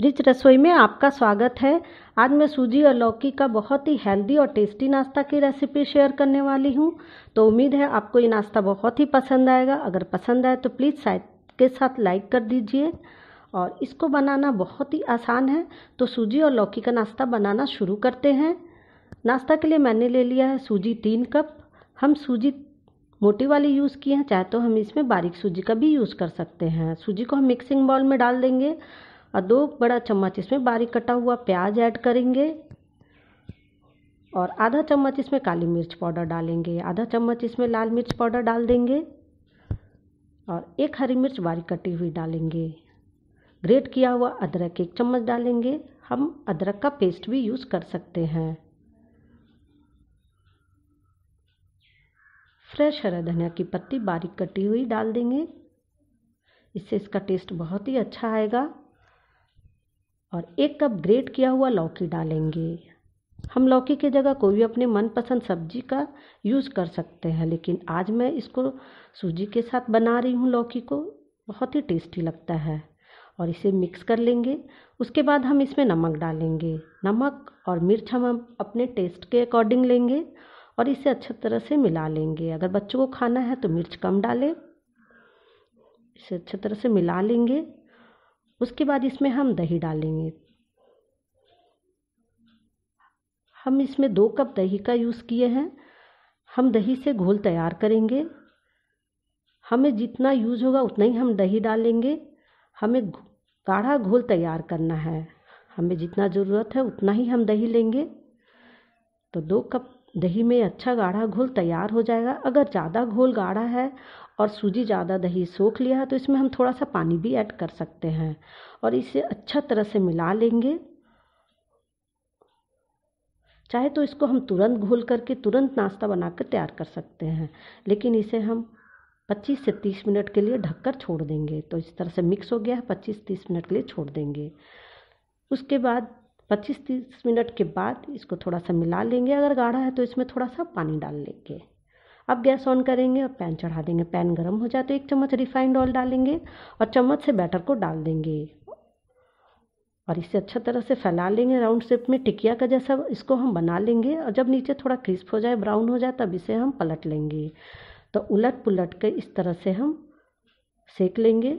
rich रसोई में आपका स्वागत है आज मैं सूजी और लौकी का बहुत ही हेल्दी और टेस्टी नाश्ता की रेसिपी शेयर करने वाली हूँ तो उम्मीद है आपको ये नाश्ता बहुत ही पसंद आएगा अगर पसंद आए तो प्लीज़ साइड के साथ लाइक कर दीजिए और इसको बनाना बहुत ही आसान है तो सूजी और लौकी का नाश्ता बनाना शुरू करते हैं नाश्ता के लिए मैंने ले लिया है सूजी तीन कप हम सूजी मोटी वाली यूज़ की है चाहे तो हम इसमें बारीक सूजी का भी यूज़ कर सकते हैं सूजी को हम मिक्सिंग बाउल में डाल देंगे और दो बड़ा चम्मच इसमें बारीक कटा हुआ प्याज ऐड करेंगे और आधा चम्मच इसमें काली मिर्च पाउडर डालेंगे आधा चम्मच इसमें लाल मिर्च पाउडर डाल देंगे और एक हरी मिर्च बारीक कटी हुई डालेंगे ग्रेट किया हुआ अदरक एक चम्मच डालेंगे हम अदरक का पेस्ट भी यूज़ कर सकते हैं फ्रेश हरा धनिया की पत्ती बारीक कटी हुई डाल देंगे इससे इसका टेस्ट बहुत ही अच्छा आएगा और एक कप ग्रेट किया हुआ लौकी डालेंगे हम लौकी की जगह कोई भी अपने मनपसंद सब्जी का यूज़ कर सकते हैं लेकिन आज मैं इसको सूजी के साथ बना रही हूँ लौकी को बहुत ही टेस्टी लगता है और इसे मिक्स कर लेंगे उसके बाद हम इसमें नमक डालेंगे नमक और मिर्च हम अपने टेस्ट के अकॉर्डिंग लेंगे और इसे अच्छी तरह से मिला लेंगे अगर बच्चों को खाना है तो मिर्च कम डालें इसे अच्छी तरह से मिला लेंगे उसके बाद इसमें हम दही डालेंगे हम इसमें दो कप दही का यूज़ किए हैं हम दही से घोल तैयार करेंगे हमें जितना यूज होगा उतना ही हम दही डालेंगे हमें गाढ़ा घोल तैयार करना है हमें जितना ज़रूरत है उतना ही हम दही लेंगे तो दो कप दही में अच्छा गाढ़ा घोल तैयार हो जाएगा अगर ज़्यादा घोल गाढ़ा है और सूजी ज़्यादा दही सोख लिया है तो इसमें हम थोड़ा सा पानी भी ऐड कर सकते हैं और इसे अच्छा तरह से मिला लेंगे चाहे तो इसको हम तुरंत घोल करके तुरंत नाश्ता बनाकर तैयार कर सकते हैं लेकिन इसे हम 25 से 30 मिनट के लिए ढककर छोड़ देंगे तो इस तरह से मिक्स हो गया है 25 30 मिनट के लिए छोड़ देंगे उसके बाद पच्चीस तीस मिनट के बाद इसको थोड़ा सा मिला लेंगे अगर गाढ़ा है तो इसमें थोड़ा सा पानी डाल लेंगे अब गैस ऑन करेंगे और पैन चढ़ा देंगे पैन गर्म हो जाए तो एक चम्मच रिफाइंड ऑयल डालेंगे और चम्मच से बैटर को डाल देंगे और इसे अच्छा तरह से फैला लेंगे राउंड शेप में टिकिया का जैसा इसको हम बना लेंगे और जब नीचे थोड़ा क्रिस्प हो जाए ब्राउन हो जाए तब इसे हम पलट लेंगे तो उलट पुलट के इस तरह से हम सेक लेंगे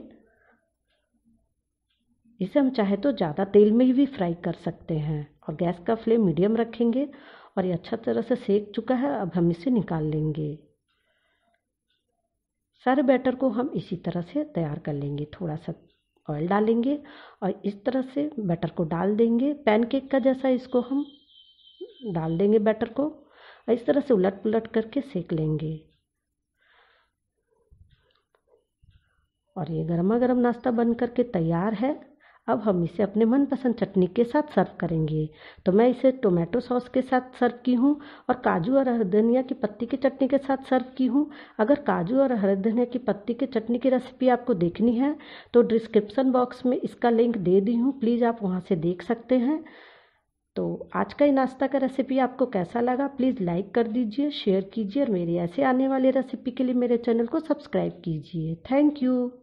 इसे हम चाहे तो ज़्यादा तेल में ही भी फ्राई कर सकते हैं और गैस का फ्लेम मीडियम रखेंगे और ये अच्छा तरह से सेक चुका है अब हम इसे निकाल लेंगे सारे बैटर को हम इसी तरह से तैयार कर लेंगे थोड़ा सा ऑयल डालेंगे और इस तरह से बैटर को डाल देंगे पैनकेक का जैसा इसको हम डाल देंगे बैटर को और इस तरह से उलट पुलट करके सेक लेंगे और ये गर्मा गर्म नाश्ता बन करके तैयार है अब हम इसे अपने मनपसंद चटनी के साथ सर्व करेंगे तो मैं इसे टोमेटो सॉस के साथ सर्व की हूँ और काजू और हर धनिया की पत्ती की चटनी के साथ सर्व की हूँ अगर काजू और हर धनिया की पत्ती की चटनी की रेसिपी आपको देखनी है तो डिस्क्रिप्सन बॉक्स में इसका लिंक दे दी हूँ प्लीज़ आप वहाँ से देख सकते हैं तो आज का ये नाश्ता का रेसिपी आपको कैसा लगा प्लीज़ लाइक कर दीजिए शेयर कीजिए और मेरी ऐसे आने वाली रेसिपी के लिए मेरे चैनल को सब्सक्राइब कीजिए थैंक यू